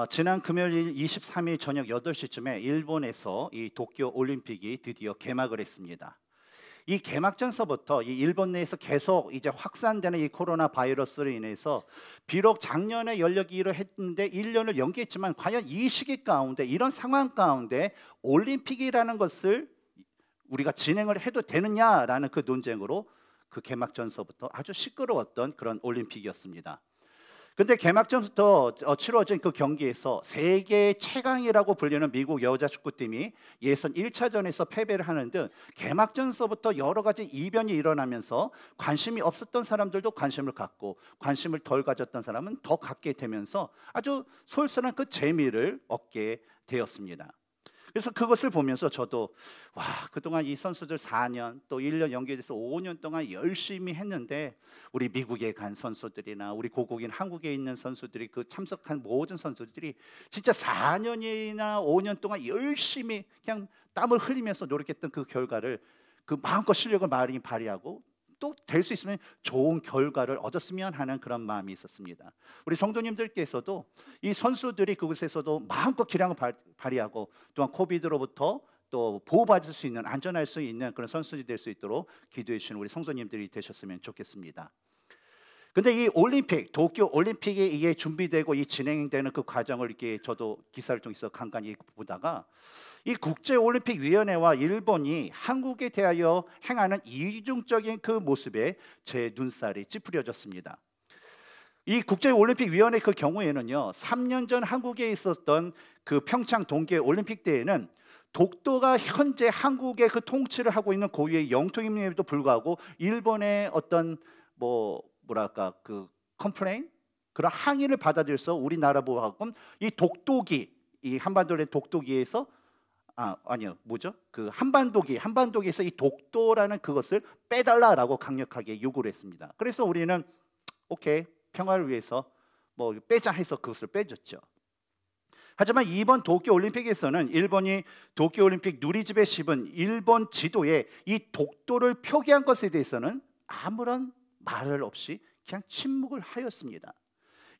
어, 지난 금요일 23일 저녁 8시쯤에 일본에서 이 도쿄 올림픽이 드디어 개막을 했습니다. 이 개막전서부터 이 일본 내에서 계속 이제 확산되는 이 코로나 바이러스로 인해서 비록 작년에 열려기로 했는데 1년을 연기했지만 과연 이 시기 가운데 이런 상황 가운데 올림픽이라는 것을 우리가 진행을 해도 되느냐라는 그 논쟁으로 그 개막전서부터 아주 시끄러웠던 그런 올림픽이었습니다. 근데 개막전부터 어, 치러진 그 경기에서 세계 최강이라고 불리는 미국 여자 축구팀이 예선 1차전에서 패배를 하는 등 개막전서부터 여러 가지 이변이 일어나면서 관심이 없었던 사람들도 관심을 갖고 관심을 덜 가졌던 사람은 더 갖게 되면서 아주 솔선한그 재미를 얻게 되었습니다. 그래서 그것을 보면서 저도 와 그동안 이 선수들 4년 또 1년 연기돼서 5년 동안 열심히 했는데 우리 미국에 간 선수들이나 우리 고국인 한국에 있는 선수들이 그 참석한 모든 선수들이 진짜 4년이나 5년 동안 열심히 그냥 땀을 흘리면서 노력했던 그 결과를 그 마음껏 실력을 많이 발휘하고 또될수 있으면 좋은 결과를 얻었으면 하는 그런 마음이 있었습니다. 우리 성도님들께서도 이 선수들이 그곳에서도 마음껏 기량을 발휘하고 또한 코비드로부터 또 보호받을 수 있는 안전할 수 있는 그런 선수들이 될 수 있도록 기도해 주시는 우리 성도님들이 되셨으면 좋겠습니다. 근데 이 올림픽 도쿄 올림픽이 이게 준비되고 이 진행되는 그 과정을 이렇게 저도 기사를 통해서 간간히 보다가 이 국제 올림픽 위원회와 일본이 한국에 대하여 행하는 이중적인 그 모습에 제 눈살이 찌푸려졌습니다. 이 국제 올림픽 위원회 그 경우에는요. 3년 전 한국에 있었던 그 평창 동계 올림픽 때에는 독도가 현재 한국의 그 통치를 하고 있는 고유의 영토임에도 불구하고 일본의 어떤 뭐 뭐랄까 그 컴플레인 그런 항의를 받아들여서 우리나라보호하고금이 독도기 이 한반도의 독도기에서 아 아니요 뭐죠 그 한반도기 한반도기에서 이 독도라는 그것을 빼달라라고 강력하게 요구를 했습니다. 그래서 우리는 오케이 평화를 위해서 뭐 빼자 해서 그것을 빼줬죠. 하지만 이번 도쿄 올림픽에서는 일본이 도쿄 올림픽 누리집에 씹은 일본 지도에 이 독도를 표기한 것에 대해서는 아무런 말을 없이 그냥 침묵을 하였습니다.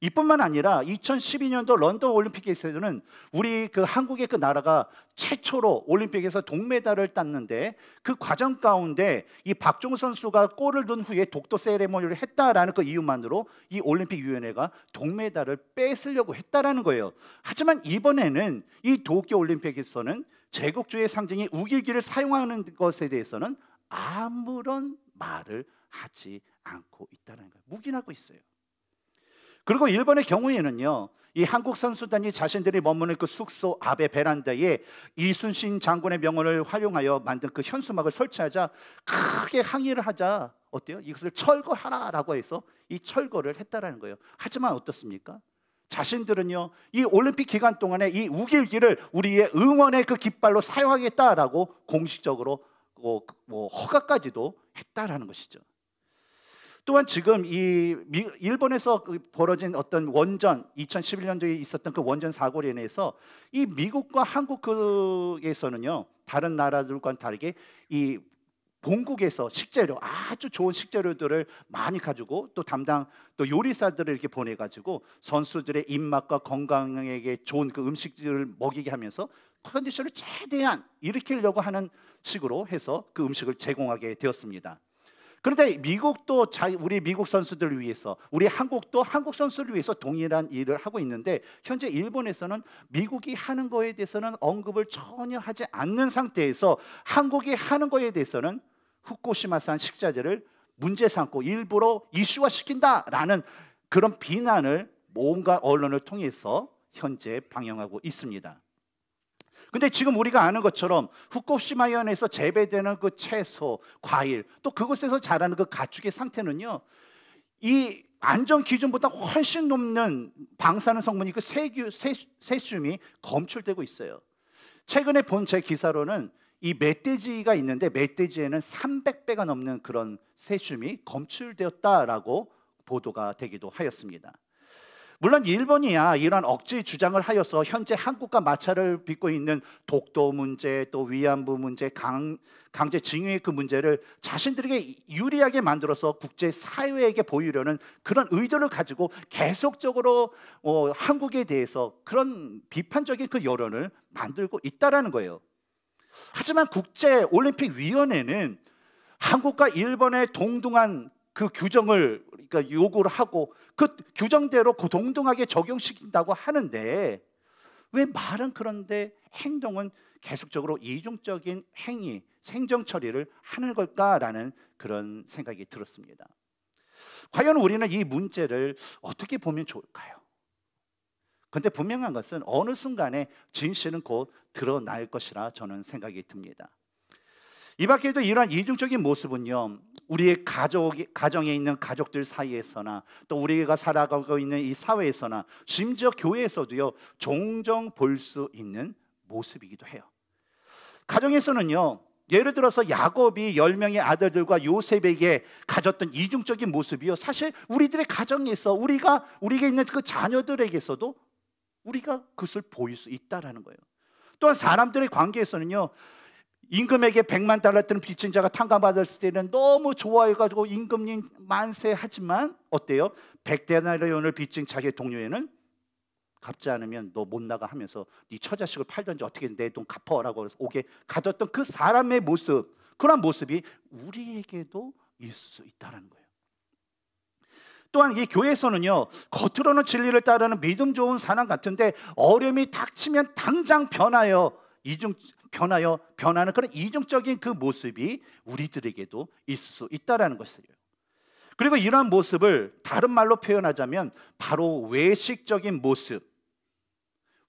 이뿐만 아니라 2012년도 런던 올림픽에서는 우리 그 한국의 그 나라가 최초로 올림픽에서 동메달을 땄는데 그 과정 가운데 이 박종우 선수가 골을 넣은 후에 독도 세레모니를 했다라는 그 이유만으로 이 올림픽 위원회가 동메달을 뺏으려고 했다라는 거예요. 하지만 이번에는 이 도쿄 올림픽에서는 제국주의 상징인 우길기를 사용하는 것에 대해서는 아무런 말을 하지 않고 있다는 거예요. 묵인하고 있어요. 그리고 일본의 경우에는요. 이 한국 선수단이 자신들이 머무는 그 숙소 아베 베란다에 이순신 장군의 명언을 활용하여 만든 그 현수막을 설치하자 크게 항의를 하자 어때요? 이것을 철거하라라고 해서 이 철거를 했다라는 거예요. 하지만 어떻습니까? 자신들은요 이 올림픽 기간 동안에 이 우길기를 우리의 응원의 그 깃발로 사용하겠다라고 공식적으로 뭐, 뭐 허가까지도 했다라는 것이죠. 또한 지금 이 일본에서 그 벌어진 어떤 원전 2011년도에 있었던 그 원전 사고로 인해서 이 미국과 한국에서는요 다른 나라들과 다르게 이 본국에서 식재료 아주 좋은 식재료들을 많이 가지고 또 담당 또 요리사들을 이렇게 보내 가지고 선수들의 입맛과 건강에게 좋은 그 음식들을 먹이게 하면서 컨디션을 최대한 일으키려고 하는 식으로 해서 그 음식을 제공하게 되었습니다. 그런데 미국도 우리 미국 선수들을 위해서 우리 한국도 한국 선수를 위해서 동일한 일을 하고 있는데 현재 일본에서는 미국이 하는 거에 대해서는 언급을 전혀 하지 않는 상태에서 한국이 하는 거에 대해서는 후쿠시마산 식자재를 문제 삼고 일부러 이슈화 시킨다라는 그런 비난을 뭔가 언론을 통해서 현재 방영하고 있습니다. 근데 지금 우리가 아는 것처럼 후꼽시마현에서 재배되는 그 채소, 과일, 또 그곳에서 자라는 그 가축의 상태는요. 이 안전 기준보다 훨씬 높는 방사능 성분이 그 세균 세슘이 검출되고 있어요. 최근에 본 제 기사로는 이 멧돼지가 있는데 멧돼지에는 300배가 넘는 그런 세슘이 검출되었다라고 보도가 되기도 하였습니다. 물론 일본이야 이런 억지 주장을 하여서 현재 한국과 마찰을 빚고 있는 독도 문제 또 위안부 문제 강, 강제 징용의 그 문제를 자신들에게 유리하게 만들어서 국제 사회에게 보이려는 그런 의도를 가지고 계속적으로 어, 한국에 대해서 그런 비판적인 그 여론을 만들고 있다라는 거예요. 하지만 국제 올림픽 위원회는 한국과 일본의 동등한 그 규정을 그러니까 요구를 하고 그 규정대로 동등하게 적용시킨다고 하는데 왜 말은 그런데 행동은 계속적으로 이중적인 행위, 생정 처리를 하는 걸까라는 그런 생각이 들었습니다. 과연 우리는 이 문제를 어떻게 보면 좋을까요? 근데 분명한 것은 어느 순간에 진실은 곧 드러날 것이라 저는 생각이 듭니다. 이 밖에도 이러한 이중적인 모습은요 우리의 가족 이 가정에 있는 가족들 사이에서나 또 우리가 살아가고 있는 이 사회에서나 심지어 교회에서도요 종종 볼 수 있는 모습이기도 해요. 가정에서는요 예를 들어서 야곱이 1 0 명의 아들들과 요셉에게 가졌던 이중적인 모습이요 사실 우리들의 가정에서 우리가 우리에게 있는 그 자녀들에게서도 우리가 그것을 보일 수 있다라는 거예요. 또한 사람들의 관계에서는요 임금에게 백만 달러 뜨는 빚진 자가 탕감받았을 때는 너무 좋아해가지고 임금님 만세 하지만 어때요? 1 0나리온을 빚진 자기 동료에는 갚지 않으면 너 못 나가 하면서 네 처자식을 팔든지 어떻게든 내돈 갚아라고 해서 오게 가졌던 그 사람의 모습 그런 모습이 우리에게도 있을 수 있다는 거예요. 또한 이 교회에서는요 겉으로는 진리를 따르는 믿음 좋은 사람 같은데 어려움이 닥치면 당장 변하여 이중 변하여 변하는 그런 이중적인 그 모습이 우리들에게도 있을 수 있다라는 것이에요. 그리고 이러한 모습을 다른 말로 표현하자면 바로 외식적인 모습,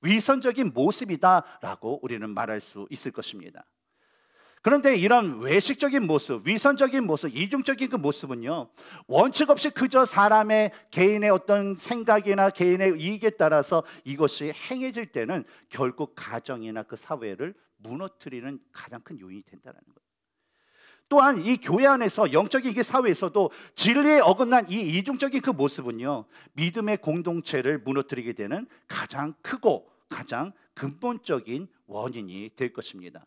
위선적인 모습이다라고 우리는 말할 수 있을 것입니다. 그런데 이런 외식적인 모습, 위선적인 모습, 이중적인 그 모습은요, 원칙 없이 그저 사람의 개인의 어떤 생각이나 개인의 이익에 따라서 이것이 행해질 때는 결국 가정이나 그 사회를 무너뜨리는 가장 큰 요인이 된다는 거예요. 또한 이 교회 안에서 영적인 이 사회에서도 진리에 어긋난 이 이중적인 그 모습은요 믿음의 공동체를 무너뜨리게 되는 가장 크고 가장 근본적인 원인이 될 것입니다.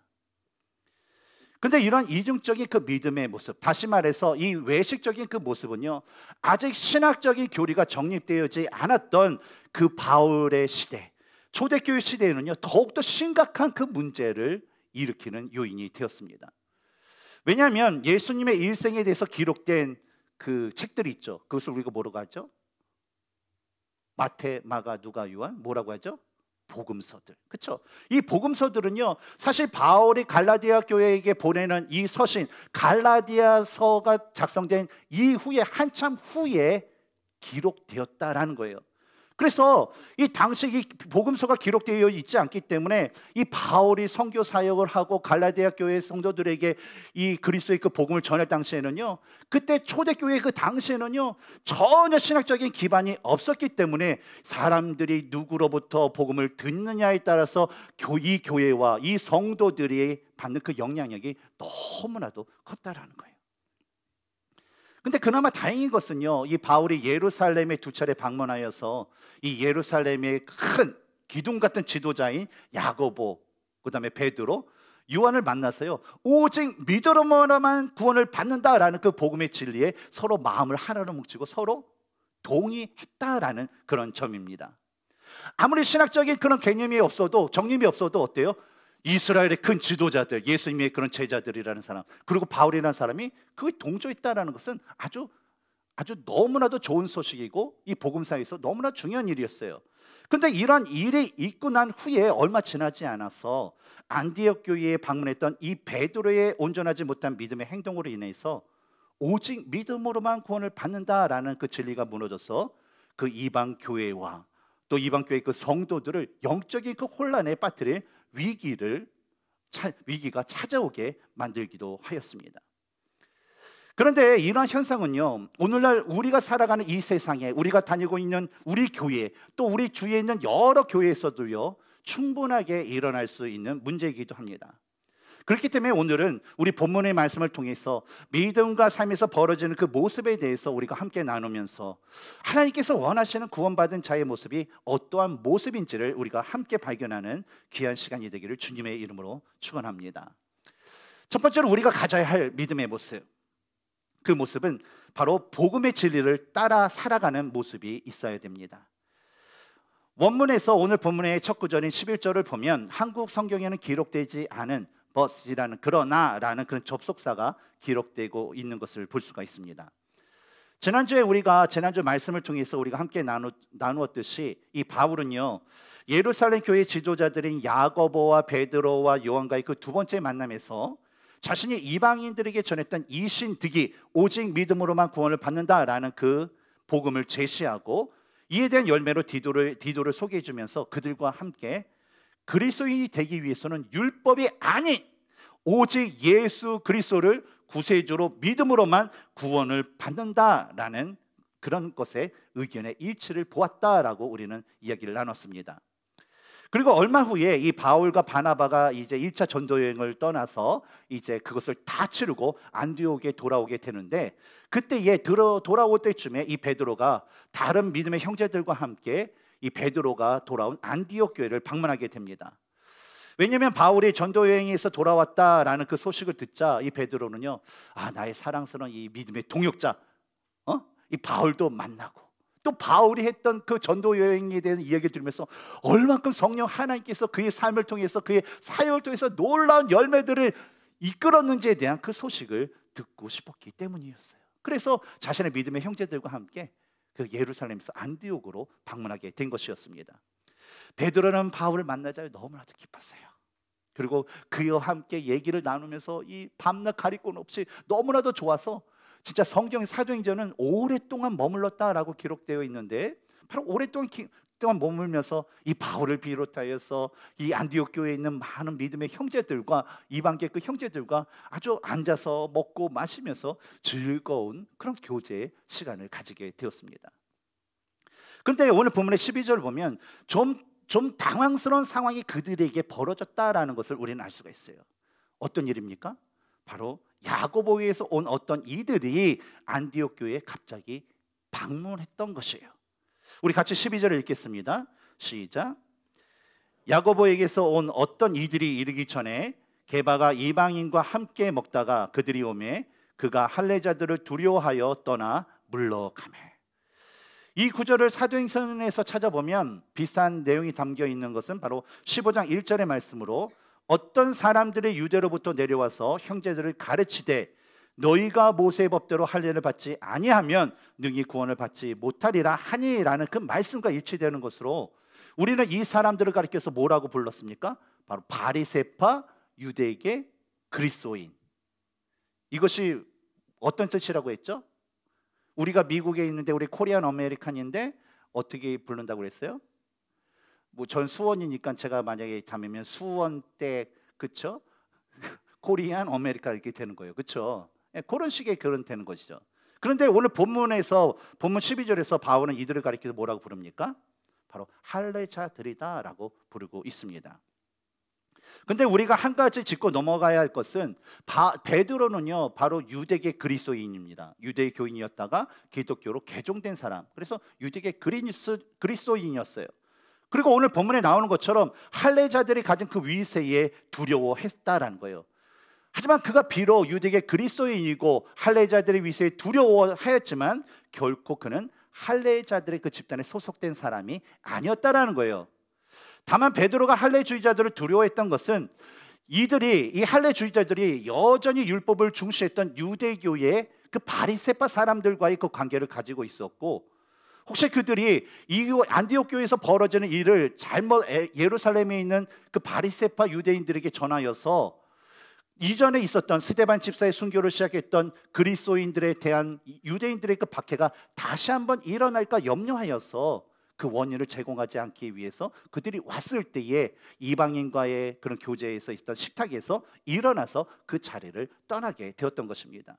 근데 이런 이중적인 그 믿음의 모습, 다시 말해서 이 외식적인 그 모습은요, 아직 신학적인 교리가 정립되지 않았던 그 바울의 시대, 초대교회 시대에는요 더욱더 심각한 그 문제를 일으키는 요인이 되었습니다. 왜냐하면 예수님의 일생에 대해서 기록된 그 책들이 있죠. 그것을 우리가 뭐라고 하죠? 마태, 마가, 누가, 요한 뭐라고 하죠? 복음서들. 그렇죠? 이 복음서들은요. 사실 바울이 갈라디아 교회에게 보내는 이 서신 갈라디아서가 작성된 이후에 한참 후에 기록되었다라는 거예요. 그래서 이 당시 이 복음서가 기록되어 있지 않기 때문에 이 바울이 선교 사역을 하고 갈라디아 교회 성도들에게 이 그리스도의 그 복음을 전할 당시에는요. 그때 초대 교회 그 당시에는요. 전혀 신학적인 기반이 없었기 때문에 사람들이 누구로부터 복음을 듣느냐에 따라서 교이 교회와 이 성도들이 받는 그 영향력이 너무나도 컸다라는 거예요. 근데 그나마 다행인 것은요, 이 바울이 예루살렘에 두 차례 방문하여서 이 예루살렘의 큰 기둥 같은 지도자인 야고보, 그 다음에 베드로, 요한을 만나서요. 오직 믿음으로만 구원을 받는다라는 그 복음의 진리에 서로 마음을 하나로 뭉치고 서로 동의했다라는 그런 점입니다. 아무리 신학적인 그런 개념이 없어도 정립이 없어도 어때요? 이스라엘의 큰 지도자들, 예수님의 그런 제자들이라는 사람, 그리고 바울이라는 사람이 그에 동조했다라는 것은 아주 아주 너무나도 좋은 소식이고 이 복음사에서 너무나 중요한 일이었어요. 근데 이런 일이 있고 난 후에 얼마 지나지 않아서 안디옥 교회에 방문했던 이 베드로의 온전하지 못한 믿음의 행동으로 인해서 오직 믿음으로만 구원을 받는다라는 그 진리가 무너져서 그 이방 교회와 또 이방 교회 그 성도들을 영적인 그 혼란에 빠뜨릴 위기를 위기가 찾아오게 만들기도 하였습니다. 그런데 이러한 현상은요 오늘날 우리가 살아가는 이 세상에 우리가 다니고 있는 우리 교회 또 우리 주위에 있는 여러 교회에서도요 충분하게 일어날 수 있는 문제이기도 합니다. 그렇기 때문에 오늘은 우리 본문의 말씀을 통해서 믿음과 삶에서 벌어지는 그 모습에 대해서 우리가 함께 나누면서 하나님께서 원하시는 구원받은 자의 모습이 어떠한 모습인지를 우리가 함께 발견하는 귀한 시간이 되기를 주님의 이름으로 축원합니다. 첫 번째로 우리가 가져야 할 믿음의 모습. 그 모습은 바로 복음의 진리를 따라 살아가는 모습이 있어야 됩니다. 원문에서 오늘 본문의 첫 구절인 11절을 보면 한국 성경에는 기록되지 않은 버스라는 그러나라는 그런 접속사가 기록되고 있는 것을 볼 수가 있습니다. 지난주에 우리가 지난주 말씀을 통해서 우리가 함께 나누, 나누었듯이 이 바울은요 예루살렘 교회 지도자들인 야고보와 베드로와 요한과의 그 두 번째 만남에서 자신이 이방인들에게 전했던 이신득이 오직 믿음으로만 구원을 받는다라는 그 복음을 제시하고 이에 대한 열매로 디도를 디도를 소개해 주면서 그들과 함께 그리스도인이 되기 위해서는 율법이 아닌 오직 예수 그리스도를 구세주로 믿음으로만 구원을 받는다라는 그런 것에 의견의 일치를 보았다라고 우리는 이야기를 나눴습니다. 그리고 얼마 후에 이 바울과 바나바가 이제 1차 전도 여행을 떠나서 이제 그것을 다 치르고 안디옥에 돌아오게 되는데 그때 예 들어 돌아올 때쯤에 이 베드로가 다른 믿음의 형제들과 함께 이 베드로가 돌아온 안디옥 교회를 방문하게 됩니다. 왜냐하면 바울이 전도 여행에서 돌아왔다라는 그 소식을 듣자 이 베드로는요, 아 나의 사랑스러운 이 믿음의 동역자, 어? 이 바울도 만나고 또 바울이 했던 그 전도 여행에 대한 이야기를 들으면서 얼만큼 성령 하나님께서 그의 삶을 통해서 그의 사역을 통해서 놀라운 열매들을 이끌었는지에 대한 그 소식을 듣고 싶었기 때문이었어요. 그래서 자신의 믿음의 형제들과 함께 그 예루살렘에서 안디옥으로 방문하게 된 것이었습니다. 베드로는 바울을 만나자 너무나도 기뻤어요. 그리고 그와 함께 얘기를 나누면서 이 밤낮 가리꾼 없이 너무나도 좋아서 진짜 성경 사도행전은 오랫동안 머물렀다라고 기록되어 있는데 바로 오랫동안 기, 동안 머물면서 이 바울을 비롯하여서 이 안디옥 교회에 있는 많은 믿음의 형제들과 이방계 그 형제들과 아주 앉아서 먹고 마시면서 즐거운 그런 교제 의 시간을 가지게 되었습니다. 그런데 오늘 본문의 12절 을 보면 좀 좀 당황스러운 상황이 그들에게 벌어졌다라는 것을 우리는 알 수가 있어요. 어떤 일입니까? 바로 야고보에서 온 어떤 이들이 안디옥 교회에 갑자기 방문했던 것이에요. 우리 같이 12절을 읽겠습니다. 시작. 야고보에게서 온 어떤 이들이 이르기 전에 게바가 이방인과 함께 먹다가 그들이 오매 그가 할례자들을 두려워하여 떠나 물러가매. 이 구절을 사도행전에서 찾아보면 비슷한 내용이 담겨 있는 것은 바로 15장 1절의 말씀으로 어떤 사람들의 유대로부터 내려와서 형제들을 가르치되 너희가 모세의 법대로 할례를 받지 아니하면 능히 구원을 받지 못하리라 하니라는 그 말씀과 일치되는 것으로 우리는 이 사람들을 가리켜서 뭐라고 불렀습니까? 바로 바리세파 유대계 그리스도인. 이것이 어떤 뜻이라고 했죠? 우리가 미국에 있는데 우리 코리안 아메리칸인데 어떻게 부른다고 그랬어요? 뭐 전 수원이니까 제가 만약에 잠이면 수원 때 그쵸? 코리안 아메리카 이렇게 되는 거예요. 그쵸? 예, 그런 식의 결혼되는 것이죠. 그런데 오늘 본문에서 본문 12절에서 바울은 이들을 가리켜서 뭐라고 부릅니까? 바로 할례자들이다라고 부르고 있습니다. 근데 우리가 한 가지 짚고 넘어가야 할 것은 바, 베드로는요 바로 유대계 그리스도인입니다. 유대 교인이었다가 기독교로 개종된 사람. 그래서 유대계 그리스, 그리스도인이었어요. 그리고 오늘 본문에 나오는 것처럼 할례자들이 가진 그 위세에 두려워했다라는 거예요. 하지만 그가 비록 유대계 그리스도인이고 할례자들의 위세에 두려워하였지만 결코 그는 할례자들의 그 집단에 소속된 사람이 아니었다라는 거예요. 다만 베드로가 할례주의자들을 두려워했던 것은 이들이 이 할례주의자들이 여전히 율법을 중시했던 유대교의 그 바리새파 사람들과의 그 관계를 가지고 있었고 혹시 그들이 이 안디옥 교에서 벌어지는 일을 잘못 예루살렘에 있는 그 바리새파 유대인들에게 전하여서 이전에 있었던 스데반 집사의 순교를 시작했던 그리스도인들에 대한 유대인들의 그 박해가 다시 한번 일어날까 염려하여서 그 원인을 제공하지 않기 위해서 그들이 왔을 때에 이방인과의 그런 교제에서 있던 식탁에서 일어나서 그 자리를 떠나게 되었던 것입니다.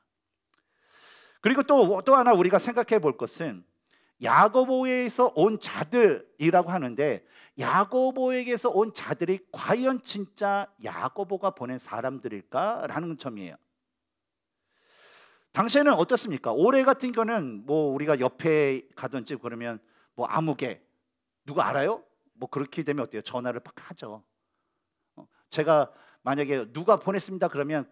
그리고 또, 또 하나 우리가 생각해 볼 것은 야고보에서 온 자들이라고 하는데 야고보에게서 온 자들이 과연 진짜 야고보가 보낸 사람들일까라는 점이에요. 당시에는 어떻습니까? 올해 같은 경우는 뭐 우리가 옆에 가던 집 그러면 뭐 아무개 누가 알아요? 뭐 그렇게 되면 어때요? 전화를 팍 하죠. 어, 제가 만약에 누가 보냈습니다 그러면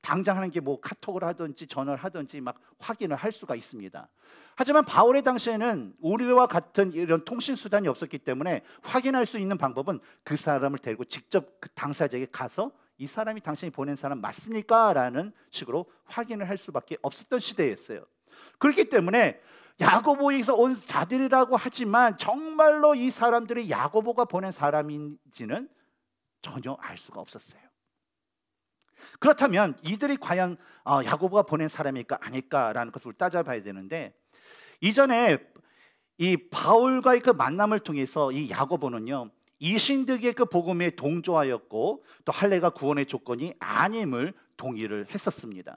당장 하는 게 뭐 카톡을 하든지 전화를 하든지 막 확인을 할 수가 있습니다. 하지만 바울의 당시에는 우리와 같은 이런 통신 수단이 없었기 때문에 확인할 수 있는 방법은 그 사람을 데리고 직접 그 당사자에게 가서 이 사람이 당신이 보낸 사람 맞습니까? 라는 식으로 확인을 할 수밖에 없었던 시대였어요. 그렇기 때문에 야고보에서 온 자들이라고 하지만 정말로 이 사람들이 야고보가 보낸 사람인지는 전혀 알 수가 없었어요. 그렇다면 이들이 과연 아, 야고보가 보낸 사람일까 아닐까라는 것을 따져봐야 되는데 이전에 이 바울과의 그 만남을 통해서 이 야고보는요 이신득의 그 복음에 동조하였고 또 할례가 구원의 조건이 아님을 동의를 했었습니다.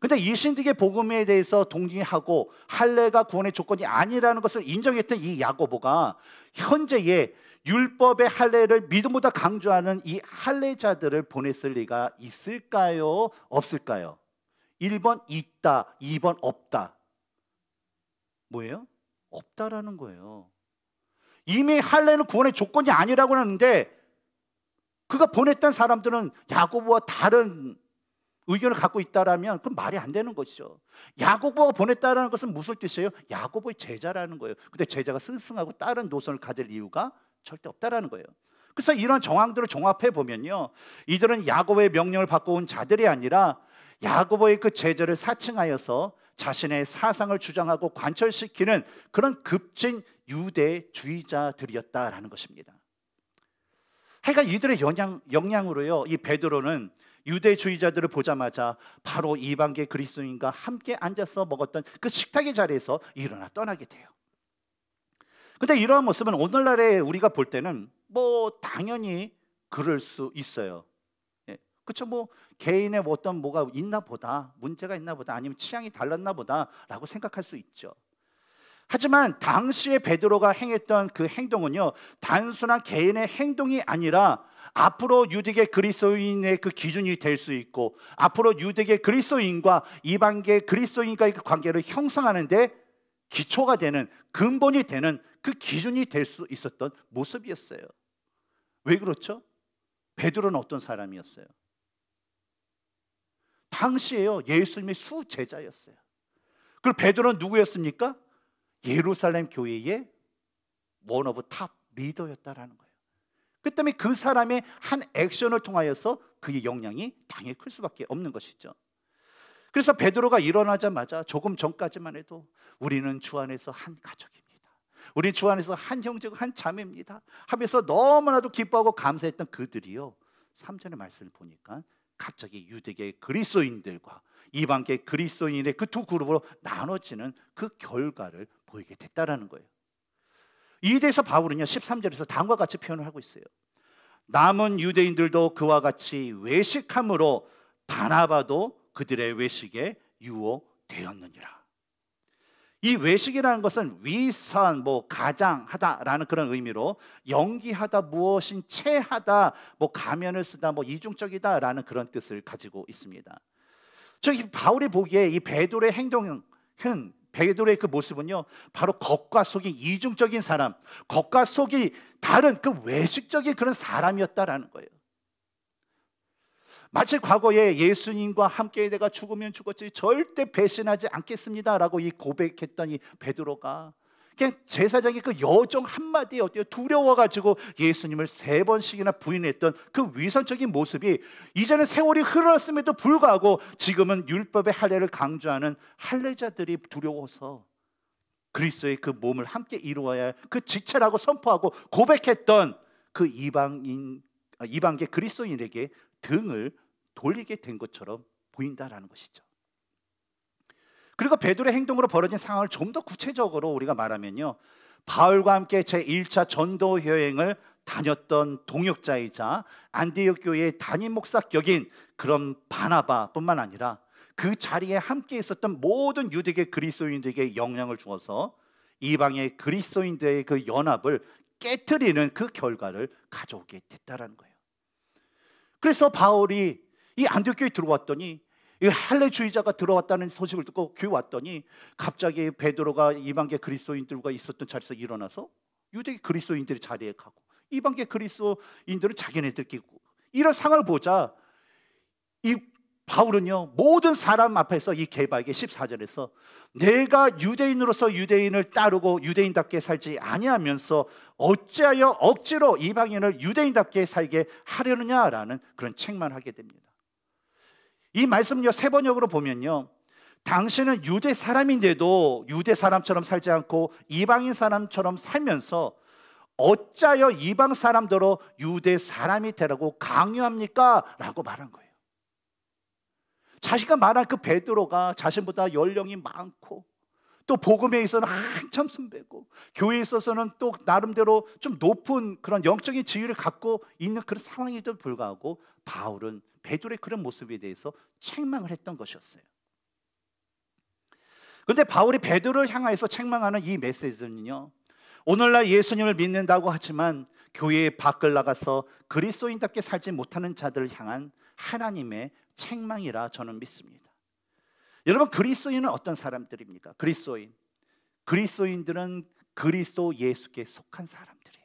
근데 이신득의 복음에 대해서 동의하고 할례가 구원의 조건이 아니라는 것을 인정했던 이 야고보가 현재의 율법의 할례를 믿음보다 강조하는 이 할례자들을 보냈을 리가 있을까요? 없을까요? 1번 있다, 2번 없다. 뭐예요? 없다라는 거예요. 이미 할례는 구원의 조건이 아니라고 하는데 그가 보냈던 사람들은 야고보와 다른 의견을 갖고 있다라면 그건 말이 안 되는 것이죠. 야고보가 보냈다라는 것은 무슨 뜻이에요? 야고보의 제자라는 거예요. 근데 제자가 승승하고 다른 노선을 가질 이유가 절대 없다라는 거예요. 그래서 이런 정황들을 종합해 보면요. 이들은 야고의 명령을 받고 온 자들이 아니라 야고의그 제자를 사칭하여서 자신의 사상을 주장하고 관철시키는 그런 급진 유대주의자들이었다라는 것입니다. 하여 이들의 영향, 영향으로요. 이 베드로는 유대주의자들을 보자마자 바로 이방계 그리스도인과 함께 앉아서 먹었던 그 식탁의 자리에서 일어나 떠나게 돼요. 근데 이러한 모습은 오늘날에 우리가 볼 때는 뭐 당연히 그럴 수 있어요. 그렇죠? 뭐 개인의 뭐 어떤 뭐가 있나 보다, 문제가 있나 보다, 아니면 취향이 달랐나 보다라고 생각할 수 있죠. 하지만 당시의 베드로가 행했던 그 행동은요 단순한 개인의 행동이 아니라 앞으로 유대계 그리스도인의 그 기준이 될 수 있고 앞으로 유대계 그리스도인과 이방계 그리스도인과의 그 관계를 형성하는데 기초가 되는 근본이 되는 그 기준이 될 수 있었던 모습이었어요. 왜 그렇죠? 베드로는 어떤 사람이었어요? 당시에요 예수님의 수제자였어요. 그리고 베드로는 누구였습니까? 예루살렘 교회의 원 오브 탑 리더였다라는 거예요. 그 때문에 그 사람의 한 액션을 통하여서 그의 영향이 당연히 클 수밖에 없는 것이죠. 그래서 베드로가 일어나자마자 조금 전까지만 해도 우리는 주 안에서 한 가족입니다. 우리주 안에서 한 형제고 한 자매입니다. 하면서 너무나도 기뻐하고 감사했던 그들이요. 3절의 말씀을 보니까 갑자기 유대계 그리스도인들과 이방계 그리스도인의 그 두 그룹으로 나눠지는 그 결과를 보이게 됐다라는 거예요. 이 대해서 바울은요. 13절에서 다음과 같이 표현을 하고 있어요. 남은 유대인들도 그와 같이 외식함으로 바나바도 그들의 외식에 유혹되었느니라. 이 외식이라는 것은 위선, 뭐 가장하다라는 그런 의미로 연기하다, 무엇인 체하다, 뭐 가면을 쓰다, 뭐 이중적이다라는 그런 뜻을 가지고 있습니다. 저 바울이 보기에 이 베드로의 행동은 베드로의 그 모습은요 바로 겉과 속이 이중적인 사람, 겉과 속이 다른 그 외식적인 그런 사람이었다라는 거예요. 마치 과거에 예수님과 함께 내가 죽으면 죽었지 절대 배신하지 않겠습니다라고 이 고백했던 이 베드로가 그냥 제사장의 그 여정 한마디에 어때요? 두려워가지고 예수님을 세 번씩이나 부인했던 그 위선적인 모습이 이전에 세월이 흘렀음에도 불구하고 지금은 율법의 할례를 강조하는 할례자들이 두려워서 그리스의그 몸을 함께 이루어야 할그 직체라고 선포하고 고백했던 그 이방인 아, 이방계 그리스도인에게 등을 돌리게 된 것처럼 보인다라는 것이죠. 그리고 베드로의 행동으로 벌어진 상황을 좀 더 구체적으로 우리가 말하면요. 바울과 함께 제1차 전도 여행을 다녔던 동역자이자 안디옥 교회의 담임 목사 격인 그런 바나바뿐만 아니라 그 자리에 함께 있었던 모든 유대계 그리스도인들에게 영향을 주어서 이방의 그리스도인들의 그 연합을 깨뜨리는 그 결과를 가져오게 됐다라는 거예요. 그래서 바울이 이 안디옥 교회 들어왔더니 이 할례주의자가 들어왔다는 소식을 듣고 교회 왔더니 갑자기 베드로가 이방계 그리스도인들과 있었던 자리에서 일어나서 유대 그리스도인들이 자리에 가고 이방계 그리스도인들은 자기네들끼리 이런 상을 황 보자 이 바울은요 모든 사람 앞에서 이 개발계 14절에서 내가 유대인으로서 유대인을 따르고 유대인답게 살지 아니하면서 어찌하여 억지로 이방인을 유대인답게 살게 하려느냐라는 그런 책만 하게 됩니다. 이 말씀요 세 번역으로 보면요. 당신은 유대 사람인데도 유대 사람처럼 살지 않고 이방인 사람처럼 살면서 어짜여 이방 사람들로 유대 사람이 되라고 강요합니까? 라고 말한 거예요. 자신과 말한 그 베드로가 자신보다 연령이 많고 또 복음에 있어서는 한참 순배고 교회에 있어서는 또 나름대로 좀 높은 그런 영적인 지위를 갖고 있는 그런 상황에도 불구하고 바울은 베드로의 그런 모습에 대해서 책망을 했던 것이었어요. 그런데 바울이 베드로를 향해서 책망하는 이 메시지는요. 오늘날 예수님을 믿는다고 하지만 교회 밖을 나가서 그리스도인답게 살지 못하는 자들을 향한 하나님의 책망이라 저는 믿습니다. 여러분 그리스도인은 어떤 사람들입니까? 그리스도인. 그리스도인들은 그리스도 예수께 속한 사람들이에요.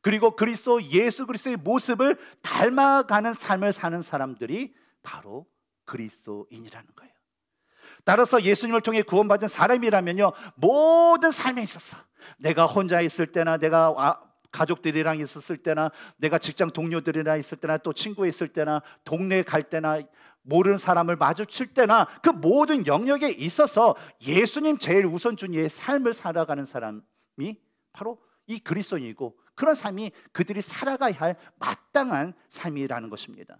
그리고 그리스도 예수 그리스도의 모습을 닮아가는 삶을 사는 사람들이 바로 그리스도인이라는 거예요. 따라서 예수님을 통해 구원받은 사람이라면요. 모든 삶에 있어서 내가 혼자 있을 때나 내가 아, 가족들이랑 있었을 때나 내가 직장 동료들이랑 있을 때나 또 친구 있을 때나 동네 갈 때나 모르는 사람을 마주칠 때나 그 모든 영역에 있어서 예수님 제일 우선순위의 삶을 살아가는 사람이 바로 이 그리스도인이고 그런 삶이 그들이 살아가야 할 마땅한 삶이라는 것입니다.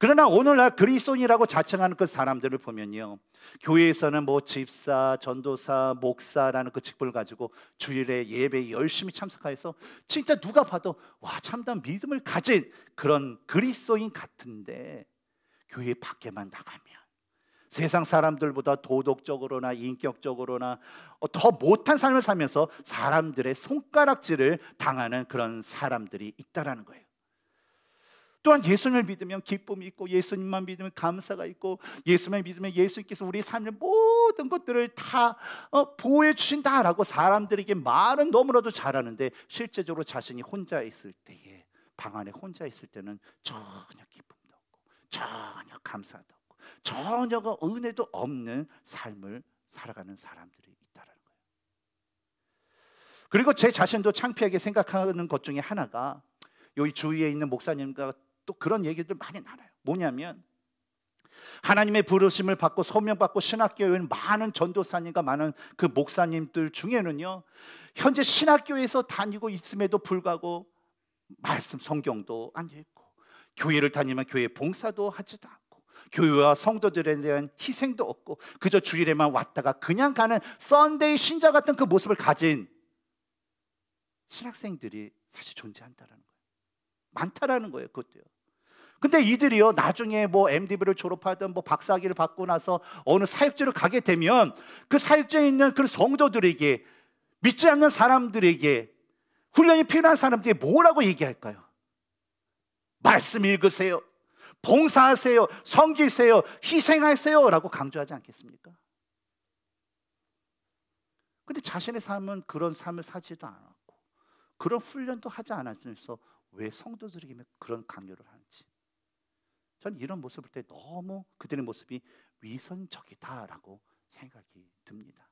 그러나 오늘날 그리스도인이라고 자칭하는 그 사람들을 보면요. 교회에서는 뭐 집사, 전도사, 목사라는 그 직분을 가지고 주일에 예배 에 열심히 참석해서 진짜 누가 봐도 와, 참다 믿음을 가진 그런 그리스도인 같은데 교회 밖에만 나가면 세상 사람들보다 도덕적으로나 인격적으로나 어, 더 못한 삶을 살면서 사람들의 손가락질을 당하는 그런 사람들이 있다라는 거예요. 또한 예수님을 믿으면 기쁨이 있고 예수님만 믿으면 감사가 있고 예수만 믿으면 예수님께서 우리 삶의 모든 것들을 다 어, 보호해 주신다라고 사람들에게 말은 너무나도 잘하는데 실제적으로 자신이 혼자 있을 때에 방 안에 혼자 있을 때는 전혀 기쁨 전혀 감사도 없고 전혀 그 은혜도 없는 삶을 살아가는 사람들이 있다라는 거예요. 그리고 제 자신도 창피하게 생각하는 것 중에 하나가 여기 주위에 있는 목사님과 또 그런 얘기들 많이 나눠요. 뭐냐면 하나님의 부르심을 받고 소명받고 신학교에 많은 전도사님과 많은 그 목사님들 중에는요 현재 신학교에서 다니고 있음에도 불구하고 말씀 성경도 안 읽고 교회를 다니면 교회 봉사도 하지도 않고 교회와 성도들에 대한 희생도 없고 그저 주일에만 왔다가 그냥 가는 썬데이 신자 같은 그 모습을 가진 신학생들이 사실 존재한다라는 거예요. 많다라는 거예요. 그것도요. 근데 이들이요 나중에 뭐 MDB를 졸업하든 뭐 박사학위를 받고 나서 어느 사역지를 가게 되면 그 사역지에 있는 그 성도들에게 믿지 않는 사람들에게 훈련이 필요한 사람들이 뭐라고 얘기할까요? 말씀 읽으세요. 봉사하세요. 성기세요 희생하세요. 라고 강조하지 않겠습니까? 근데 자신의 삶은 그런 삶을 사지도 않았고 그런 훈련도 하지 않았으면서 왜 성도들에게 그런 강요를 하는지 저는 이런 모습을 때 너무 그들의 모습이 위선적이다라고 생각이 듭니다.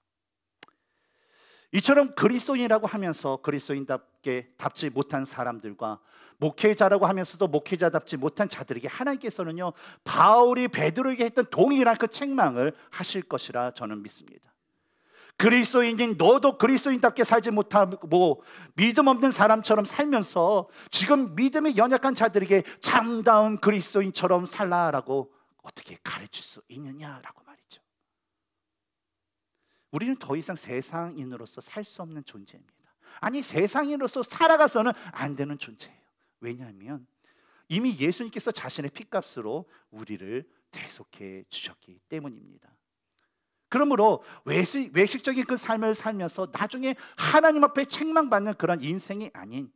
이처럼 그리스도인이라고 하면서 그리스도인답게 답지 못한 사람들과 목회자라고 하면서도 목회자답지 못한 자들에게 하나님께서는요 바울이 베드로에게 했던 동일한 그 책망을 하실 것이라 저는 믿습니다. 그리스도인인 너도 그리스도인답게 살지 못하고 믿음 없는 사람처럼 살면서 지금 믿음이 연약한 자들에게 참다운 그리스도인처럼 살라라고 어떻게 가르칠 수 있느냐라고 우리는 더 이상 세상인으로서 살 수 없는 존재입니다. 아니 세상인으로서 살아가서는 안 되는 존재예요. 왜냐하면 이미 예수님께서 자신의 피값으로 우리를 대속해 주셨기 때문입니다. 그러므로 외식, 외식적인 그 삶을 살면서 나중에 하나님 앞에 책망받는 그런 인생이 아닌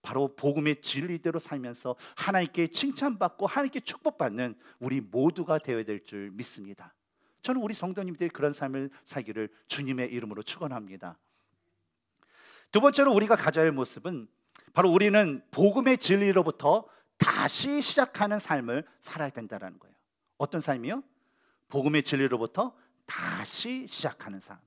바로 복음의 진리대로 살면서 하나님께 칭찬받고 하나님께 축복받는 우리 모두가 되어야 될 줄 믿습니다. 저는 우리 성도님들이 그런 삶을 살기를 주님의 이름으로 축원합니다. 두 번째로 우리가 가져야 할 모습은 바로 우리는 복음의 진리로부터 다시 시작하는 삶을 살아야 된다라는 거예요. 어떤 삶이요? 복음의 진리로부터 다시 시작하는 삶.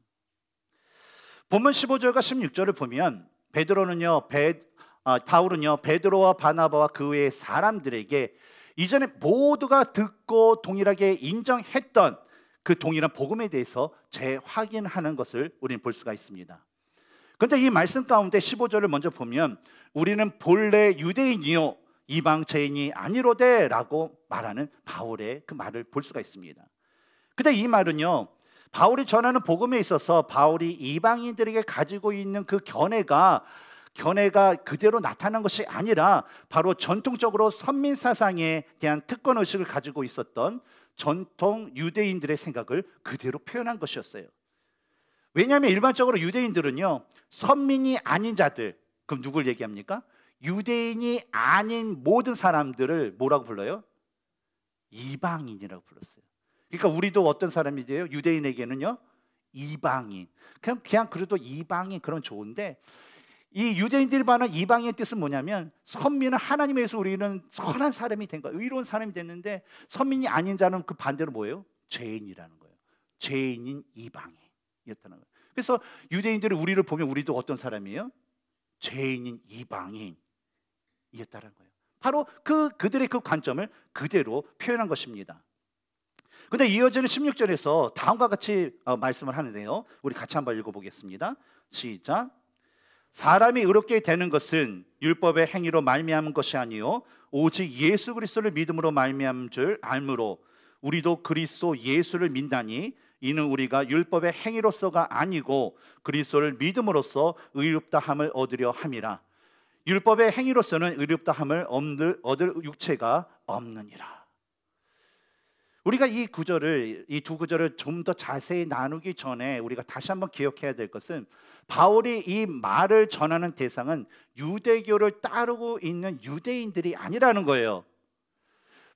본문 15절과 16절을 보면 베드로는요, 베, 아, 바울은요, 베드로와 바나바와 그 외의 사람들에게 이전에 모두가 듣고 동일하게 인정했던 그 동일한 복음에 대해서 재확인하는 것을 우리는 볼 수가 있습니다. 그런데 이 말씀 가운데 15절을 먼저 보면 우리는 본래 유대인이요 이방 죄인이 아니로되라고 말하는 바울의 그 말을 볼 수가 있습니다. 근데 이 말은요 바울이 전하는 복음에 있어서 바울이 이방인들에게 가지고 있는 그 견해가 견해가 그대로 나타난 것이 아니라 바로 전통적으로 선민 사상에 대한 특권 의식을 가지고 있었던 전통 유대인들의 생각을 그대로 표현한 것이었어요. 왜냐하면 일반적으로 유대인들은요 선민이 아닌 자들 그럼 누굴 얘기합니까? 유대인이 아닌 모든 사람들을 뭐라고 불러요? 이방인이라고 불렀어요. 그러니까 우리도 어떤 사람이돼요 유대인에게는요 이방인. 그냥 그냥 그래도 이방인 그런 좋은데 이 유대인들이 받는 이방의 인 뜻은 뭐냐면 선민은 하나님에서 우리는 선한 사람이 된 거예요. 의로운 사람이 됐는데 선민이 아닌 자는 그 반대로 뭐예요? 죄인이라는 거예요. 죄인인 이방인이었다는 거예요. 그래서 유대인들이 우리를 보면 우리도 어떤 사람이에요? 죄인인 이방인이었다는 거예요. 바로 그 그들의 그 관점을 그대로 표현한 것입니다. 근데 이어지는 16절에서 다음과 같이 어, 말씀을 하는데요. 우리 같이 한번 읽어보겠습니다. 시작. 사람이 의롭게 되는 것은 율법의 행위로 말미암은 것이 아니요 오직 예수 그리스도를 믿음으로 말미암은 줄 알므로 우리도 그리스도 예수를 믿다니 이는 우리가 율법의 행위로서가 아니고 그리스도를 믿음으로써 의롭다 함을 얻으려 함이라. 율법의 행위로서는 의롭다 함을 얻을 육체가 없느니라. 우리가 이 구절을 이 두 구절을 좀 더 자세히 나누기 전에 우리가 다시 한번 기억해야 될 것은 바울이 이 말을 전하는 대상은 유대교를 따르고 있는 유대인들이 아니라는 거예요.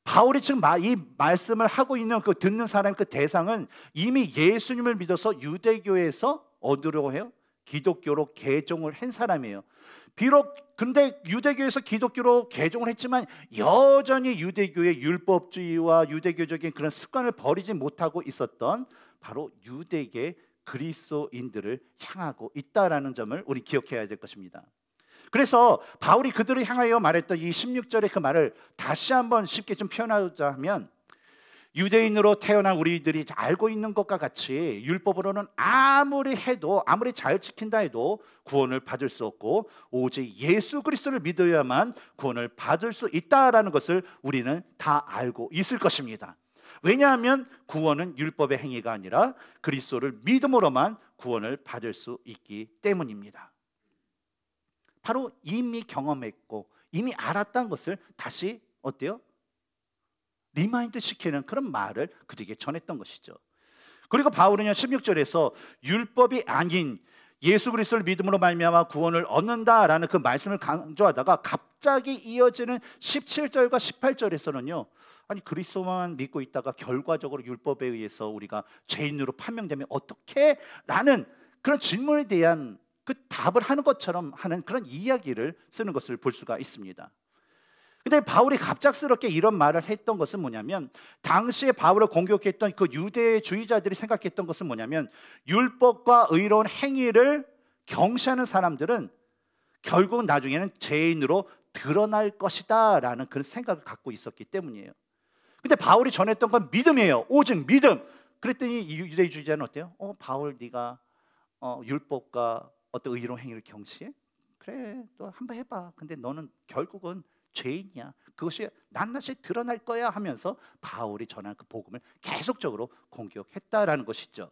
바울이 지금 이 말씀을 하고 있는 그 듣는 사람 그 대상은 이미 예수님을 믿어서 유대교에서 얻으려고 해요? 기독교로 개종을 한 사람이에요. 비록 근데 유대교에서 기독교로 개종을 했지만 여전히 유대교의 율법주의와 유대교적인 그런 습관을 버리지 못하고 있었던 바로 유대계 그리스도인들을 향하고 있다라는 점을 우리 기억해야 될 것입니다. 그래서 바울이 그들을 향하여 말했던 이 16절의 그 말을 다시 한번 쉽게 좀 표현하자 면 유대인으로 태어난 우리들이 알고 있는 것과 같이 율법으로는 아무리 해도 아무리 잘 지킨다 해도 구원을 받을 수 없고 오직 예수 그리스도를 믿어야만 구원을 받을 수 있다라는 것을 우리는 다 알고 있을 것입니다. 왜냐하면 구원은 율법의 행위가 아니라 그리스도를 믿음으로만 구원을 받을 수 있기 때문입니다. 바로 이미 경험했고 이미 알았다는 것을 다시 어때요? 리마인드 시키는 그런 말을 그들에게 전했던 것이죠. 그리고 바울은요 16절에서 율법이 아닌 예수 그리스도를 믿음으로 말미암아 구원을 얻는다라는 그 말씀을 강조하다가 갑자기 이어지는 17절과 18절에서는요. 아니 그리스도만 믿고 있다가 결과적으로 율법에 의해서 우리가 죄인으로 판명되면 어떻게? 라는 그런 질문에 대한 그 답을 하는 것처럼 하는 그런 이야기를 쓰는 것을 볼 수가 있습니다. 근데 바울이 갑작스럽게 이런 말을 했던 것은 뭐냐면 당시에 바울을 공격했던 그 유대주의자들이 생각했던 것은 뭐냐면 율법과 의로운 행위를 경시하는 사람들은 결국 나중에는 죄인으로 드러날 것이다라는 그런 생각을 갖고 있었기 때문이에요. 근데 바울이 전했던 건 믿음이에요. 오직 믿음. 그랬더니 유대주의자는 어때요? 어, 바울 네가 어, 율법과 어떤 의로운 행위를 경시해? 그래, 또 한 번 해봐. 근데 너는 결국은 죄인이야. 그것이 낱낱이 드러날 거야 하면서 바울이 전한 그 복음을 계속적으로 공격했다라는 것이죠.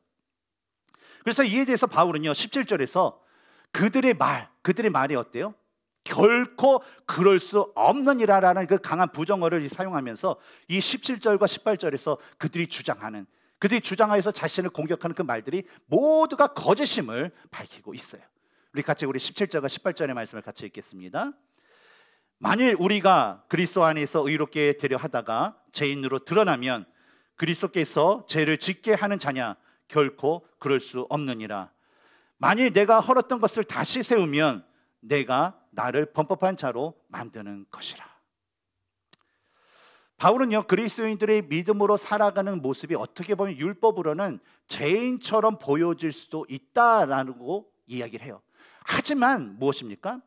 그래서 이에 대해서 바울은요. 17절에서 그들의 말, 그들의 말이 어때요? 결코 그럴 수 없느니라라는 그 강한 부정어를 사용하면서 이 17절과 18절에서 그들이 주장하는 그들이 주장하여서 자신을 공격하는 그 말들이 모두가 거짓임을 밝히고 있어요. 우리 같이 우리 17절과 18절의 말씀을 같이 읽겠습니다. 만일 우리가 그리스도 안에서 의롭게 되려 하다가 죄인으로 드러나면 그리스도께서 죄를 짓게 하는 자냐 결코 그럴 수 없느니라. 만일 내가 헐었던 것을 다시 세우면 내가 나를 범법한 자로 만드는 것이라. 바울은요 그리스도인들의 믿음으로 살아가는 모습이 어떻게 보면 율법으로는 죄인처럼 보여질 수도 있다라고 이야기를 해요. 하지만 무엇입니까?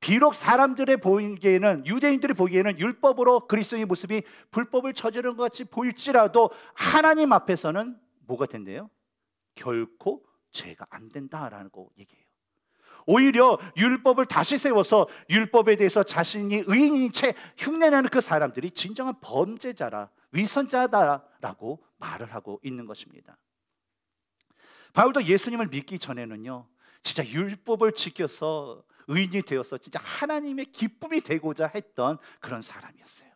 비록 사람들의 보기에는 유대인들이 보기에는 율법으로 그리스도의 모습이 불법을 저지른 것 같이 보일지라도 하나님 앞에서는 뭐가 된대요? 결코 죄가 안 된다라고 얘기해요. 오히려 율법을 다시 세워서 율법에 대해서 자신이 의인인 채 흉내내는 그 사람들이 진정한 범죄자라 위선자다라고 말을 하고 있는 것입니다. 바울도 예수님을 믿기 전에는요, 진짜 율법을 지켜서 의인이 되어서 진짜 하나님의 기쁨이 되고자 했던 그런 사람이었어요.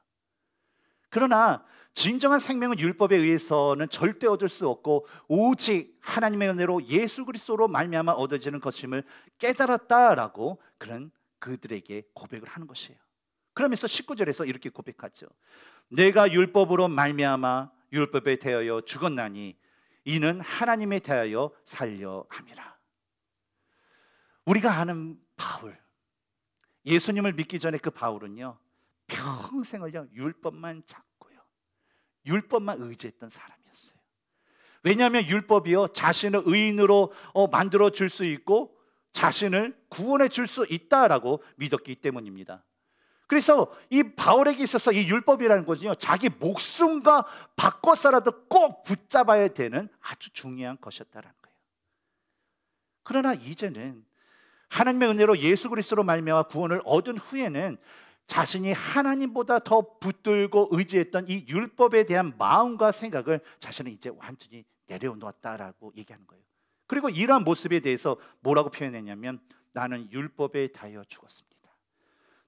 그러나 진정한 생명은 율법에 의해서는 절대 얻을 수 없고 오직 하나님의 은혜로 예수 그리스도로 말미암아 얻어지는 것임을 깨달았다라고 그런 그들에게 고백을 하는 것이에요. 그러면서 19절에서 이렇게 고백하죠. 내가 율법으로 말미암아 율법에 대하여 죽었나니 이는 하나님에 대하여 살려 함이라. 우리가 아는 바울. 예수님을 믿기 전에 그 바울은요. 평생을요. 율법만 잡고요. 율법만 의지했던 사람이었어요. 왜냐하면 율법이요. 자신을 의인으로 어, 만들어 줄 수 있고 자신을 구원해 줄 수 있다라고 믿었기 때문입니다. 그래서 이 바울에게 있어서 이 율법이라는 것은요, 자기 목숨과 바꿔서라도 꼭 붙잡아야 되는 아주 중요한 것이었다라는 거예요. 그러나 이제는 하나님의 은혜로 예수 그리스도로 말미암아 구원을 얻은 후에는 자신이 하나님보다 더 붙들고 의지했던 이 율법에 대한 마음과 생각을 자신은 이제 완전히 내려놓았다라고 얘기하는 거예요. 그리고 이러한 모습에 대해서 뭐라고 표현했냐면 나는 율법에 다이 죽었습니다.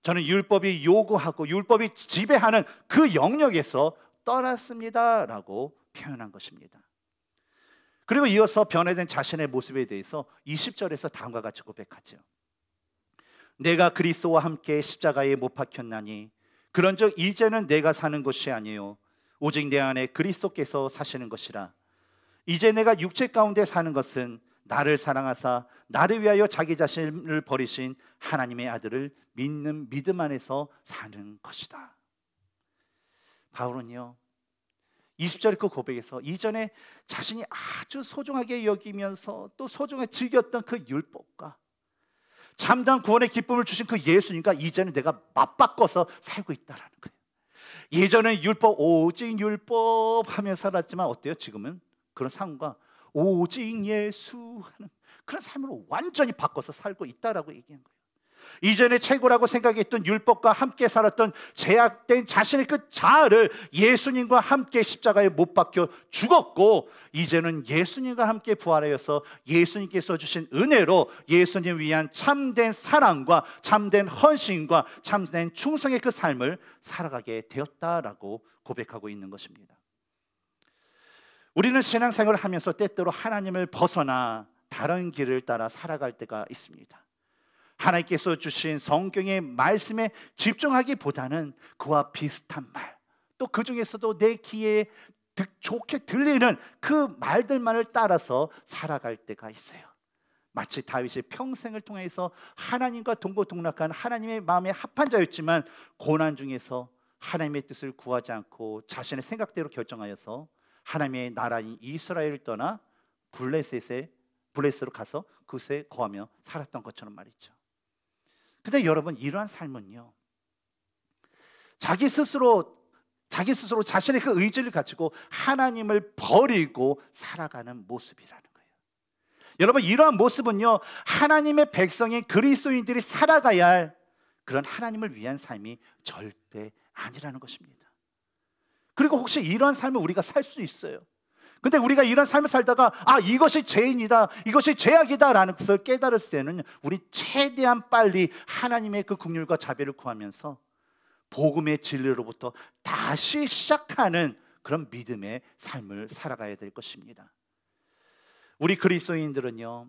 저는 율법이 요구하고 율법이 지배하는 그 영역에서 떠났습니다라고 표현한 것입니다. 그리고 이어서 변화된 자신의 모습에 대해서 20절에서 다음과 같이 고백하죠. 내가 그리스도와 함께 십자가에 못 박혔나니 그런즉 이제는 내가 사는 것이 아니요 오직 내 안에 그리스도께서 사시는 것이라 이제 내가 육체 가운데 사는 것은 나를 사랑하사 나를 위하여 자기 자신을 버리신 하나님의 아들을 믿는 믿음 안에서 사는 것이다. 바울은요 20절 그 고백에서 이전에 자신이 아주 소중하게 여기면서 또 소중하게 즐겼던 그 율법과 참담 구원의 기쁨을 주신 그 예수님과 이제는 내가 맞바꿔서 살고 있다라는 거예요. 예전엔 율법 오직 율법 하며 살았지만 어때요? 지금은 그런 상황과 오직 예수 하는 그런 삶으로 완전히 바꿔서 살고 있다라고 얘기한 거예요. 이전에 최고라고 생각했던 율법과 함께 살았던 제약된 자신의 그 자아를 예수님과 함께 십자가에 못 박혀 죽었고 이제는 예수님과 함께 부활하여서 예수님께서 주신 은혜로 예수님 위한 참된 사랑과 참된 헌신과 참된 충성의 그 삶을 살아가게 되었다라고 고백하고 있는 것입니다. 우리는 신앙생활을 하면서 때때로 하나님을 벗어나 다른 길을 따라 살아갈 때가 있습니다. 하나님께서 주신 성경의 말씀에 집중하기보다는 그와 비슷한 말, 또 그 중에서도 내 귀에 좋게 들리는 그 말들만을 따라서 살아갈 때가 있어요. 마치 다윗이 평생을 통해서 하나님과 동고동락한 하나님의 마음에 합한 자였지만 고난 중에서 하나님의 뜻을 구하지 않고 자신의 생각대로 결정하여서 하나님의 나라인 이스라엘을 떠나 블레셋에 블레셋으로 가서 그곳에 거하며 살았던 것처럼 말이죠. 근데 여러분 이러한 삶은요. 자기 스스로 자기 스스로 자신의 그 의지를 가지고 하나님을 버리고 살아가는 모습이라는 거예요. 여러분 이러한 모습은요. 하나님의 백성인 그리스도인들이 살아가야 할 그런 하나님을 위한 삶이 절대 아니라는 것입니다. 그리고 혹시 이러한 삶을 우리가 살 수 있어요. 근데 우리가 이런 삶을 살다가 아 이것이 죄인이다 이것이 죄악이다라는 것을 깨달았을 때는 우리 최대한 빨리 하나님의 그 긍휼과 자비를 구하면서 복음의 진리로부터 다시 시작하는 그런 믿음의 삶을 살아가야 될 것입니다. 우리 그리스도인들은요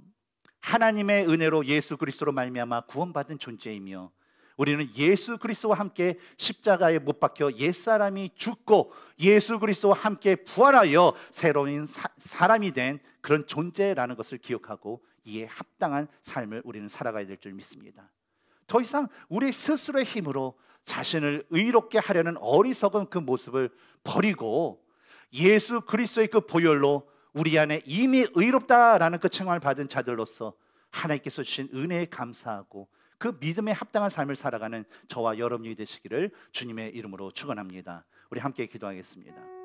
하나님의 은혜로 예수 그리스도로 말미암아 구원받은 존재이며 우리는 예수 그리스도와 함께 십자가에 못 박혀 옛사람이 죽고 예수 그리스도와 함께 부활하여 새로운 사, 람이된 그런 존재라는 것을 기억하고 이에 합당한 삶을 우리는 살아가야 될 줄 믿습니다. 더 이상 우리 스스로의 힘으로 자신을 의롭게 하려는 어리석은 그 모습을 버리고 예수 그리스도의 그 보혈로 우리 안에 이미 의롭다라는 그 칭함을 받은 자들로서 하나님께서 주신 은혜에 감사하고 그 믿음에 합당한 삶을 살아가는 저와 여러분이 되시기를 주님의 이름으로 축원합니다. 우리 함께 기도하겠습니다.